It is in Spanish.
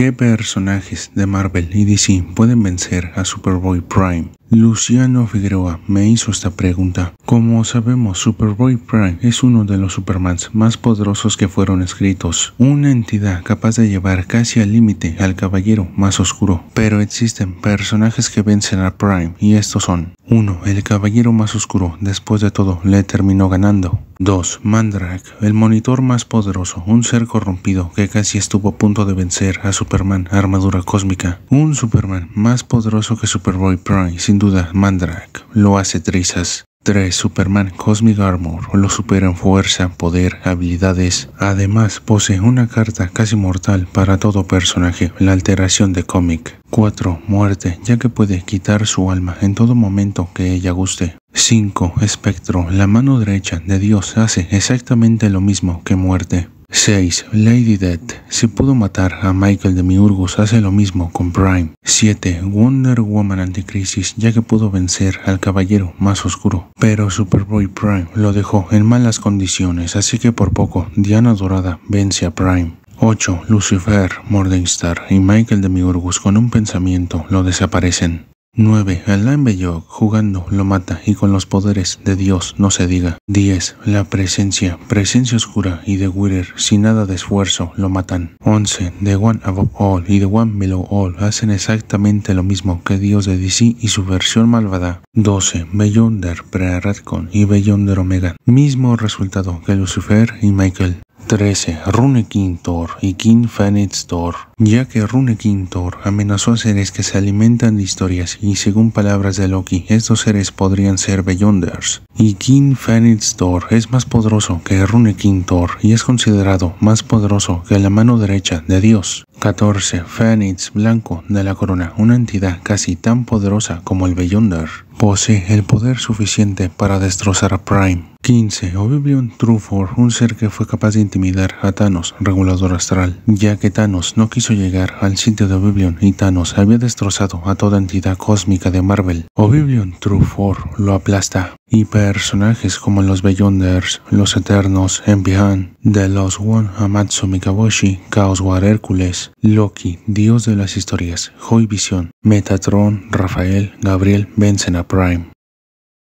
¿Qué personajes de Marvel y DC pueden vencer a Superboy Prime? Luciano Figueroa me hizo esta pregunta. Como sabemos, Superboy Prime es uno de los Supermans más poderosos que fueron escritos, una entidad capaz de llevar casi al límite al caballero más oscuro. Pero existen personajes que vencen a Prime y estos son 1. El caballero más oscuro, después de todo, le terminó ganando. 2. Mandrak, el monitor más poderoso, un ser corrompido que casi estuvo a punto de vencer a Superman, armadura cósmica. Un Superman más poderoso que Superboy Prime, sin duda, Mandrak, lo hace trizas. 3. Superman Cosmic Armor lo supera en fuerza, poder, habilidades. Además, posee una carta casi mortal para todo personaje, la alteración de cómic. 4. Muerte, ya que puede quitar su alma en todo momento que ella guste. 5. Espectro, la mano derecha de Dios hace exactamente lo mismo que muerte. 6. Lady Death. Si pudo matar a Michael de hace lo mismo con Prime. 7. Wonder Woman Anticrisis, ya que pudo vencer al caballero más oscuro. Pero Superboy Prime lo dejó en malas condiciones, así que por poco Diana Dorada vence a Prime. 8. Lucifer, Morningstar y Michael de con un pensamiento lo desaparecen. 9. Alain Bellog jugando lo mata y con los poderes de Dios no se diga. 10. La presencia, presencia oscura y de Witter sin nada de esfuerzo lo matan. 11. The One Above All y The One Below All hacen exactamente lo mismo que Dios de DC y su versión malvada. 12. Beyonder Pre-Radcon y Beyonder Omega. Mismo resultado que Lucifer y Michael. 13. Thor y King Thor, ya que Rune Thor amenazó a seres que se alimentan de historias y según palabras de Loki, estos seres podrían ser Beyonders. Y King Thor es más poderoso que Rune Thor y es considerado más poderoso que la mano derecha de Dios. 14. Fenix Blanco de la Corona, una entidad casi tan poderosa como el Beyonder, posee el poder suficiente para destrozar a Prime 15. Oblivion Trufor, un ser que fue capaz de intimidar a Thanos, regulador astral, ya que Thanos no quiso llegar al sitio de Oblivion y Thanos había destrozado a toda entidad cósmica de Marvel. Oblivion Trufor lo aplasta y personajes como los Beyonders, los Eternos, Envihan, The Los One, Amatsu Mikaboshi, Chaos War Hércules, Loki, Dios de las historias, Joy Vision, Metatron, Rafael, Gabriel, vencen Prime.